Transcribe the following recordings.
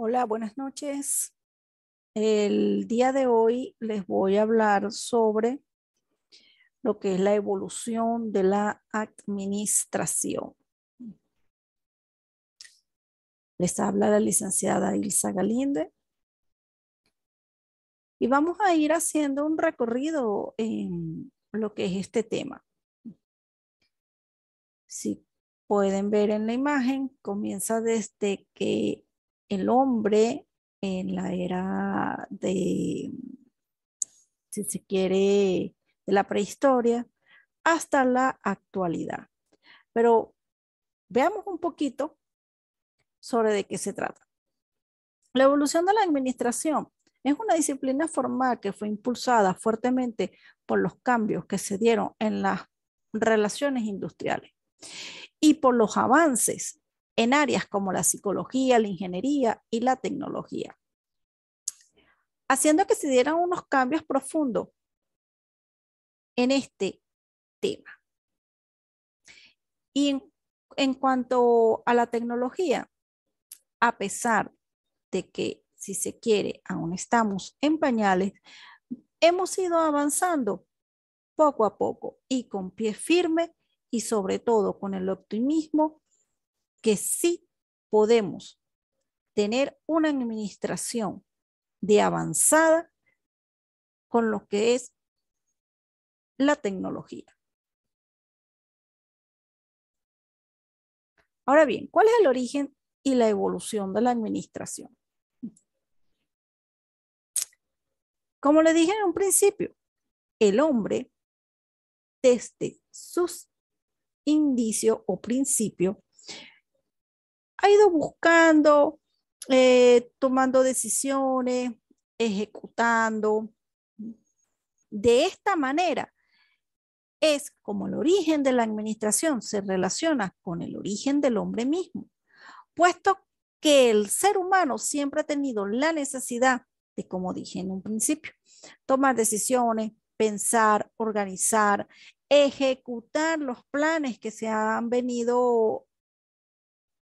Hola, buenas noches. El día de hoy les voy a hablar sobre lo que es la evolución de la administración. Les habla la licenciada Ilsa Galinde. Y vamos a ir haciendo un recorrido en lo que es este tema. Si pueden ver en la imagen, comienza desde que el hombre en la era de, si se quiere, de la prehistoria hasta la actualidad. Pero veamos un poquito sobre de qué se trata. La evolución de la administración es una disciplina formal que fue impulsada fuertemente por los cambios que se dieron en las relaciones industriales y por los avances en áreas como la psicología, la ingeniería y la tecnología, haciendo que se dieran unos cambios profundos en este tema. Y en, cuanto a la tecnología, a pesar de que, si se quiere, aún estamos en pañales, hemos ido avanzando poco a poco y con pie firme y sobre todo con el optimismo que sí podemos tener una administración de avanzada con lo que es la tecnología. Ahora bien, ¿cuál es el origen y la evolución de la administración? Como le dije en un principio, el hombre, desde sus indicios o principios, ha ido buscando, eh, tomando decisiones, ejecutando. De esta manera es como el origen de la administración se relaciona con el origen del hombre mismo, puesto que el ser humano siempre ha tenido la necesidad de, como dije en un principio, tomar decisiones, pensar, organizar, ejecutar los planes que se han venido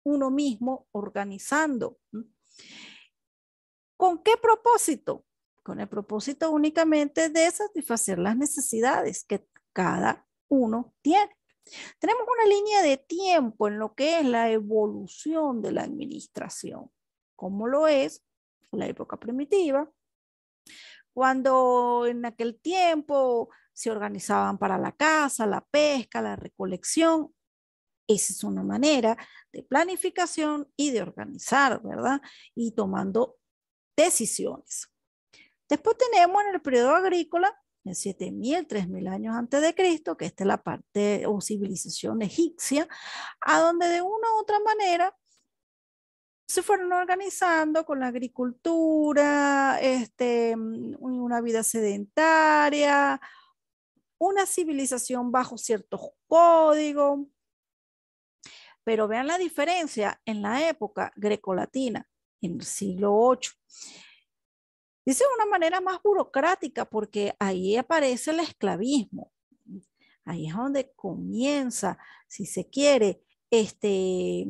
uno mismo organizando. ¿Con qué propósito? Con el propósito únicamente de satisfacer las necesidades que cada uno tiene. Tenemos una línea de tiempo en lo que es la evolución de la administración, como lo es la época primitiva, cuando en aquel tiempo se organizaban para la caza, la pesca, la recolección esa es una manera de planificación y de organizar, ¿verdad? Y tomando decisiones. Después tenemos en el periodo agrícola, en 7.000, 3.000 años antes de Cristo, que esta es la parte o civilización egipcia, a donde de una u otra manera se fueron organizando con la agricultura, este, mm, una vida sedentaria, una civilización bajo ciertos códigos, pero vean la diferencia en la época grecolatina, en el siglo VIII. Dice de una manera más burocrática porque ahí aparece el esclavismo. Ahí es donde comienza, si se quiere, este,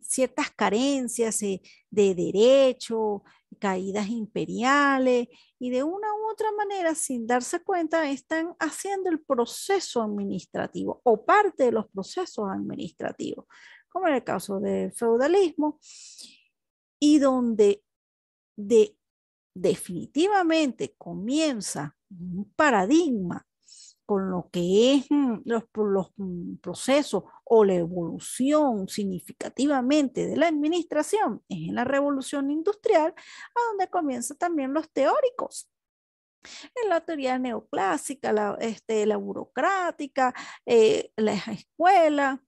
ciertas carencias eh, de derecho, caídas imperiales y de una otra manera, sin darse cuenta, están haciendo el proceso administrativo o parte de los procesos administrativos, como en el caso del feudalismo, y donde definitivamente comienza un paradigma con lo que es mm, los, los mm, procesos o la evolución significativamente de la administración es en la revolución industrial, a donde comienzan también los teóricos en la teoría neoclásica, la, este, burocrática, eh, la escuela.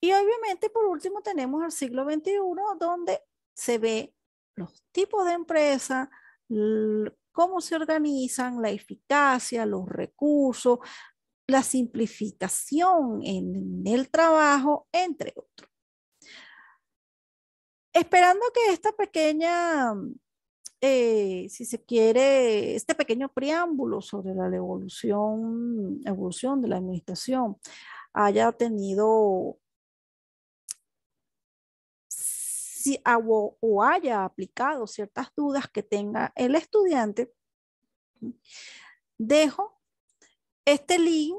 Y obviamente, por último, tenemos al siglo XXI, donde se ve los tipos de empresa, cómo se organizan, la eficacia, los recursos, la simplificación en, el trabajo, entre otros. Esperando que esta pequeña eh, si se quiere, este pequeño preámbulo sobre la evolución, de la administración haya tenido si, o haya aplicado ciertas dudas que tenga el estudiante, dejo este link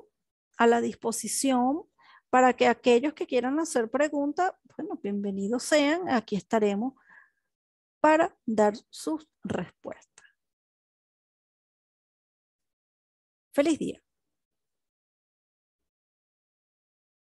a la disposición para que aquellos que quieran hacer preguntas, bueno, bienvenidos sean, aquí estaremos para dar sus respuestas. Feliz día.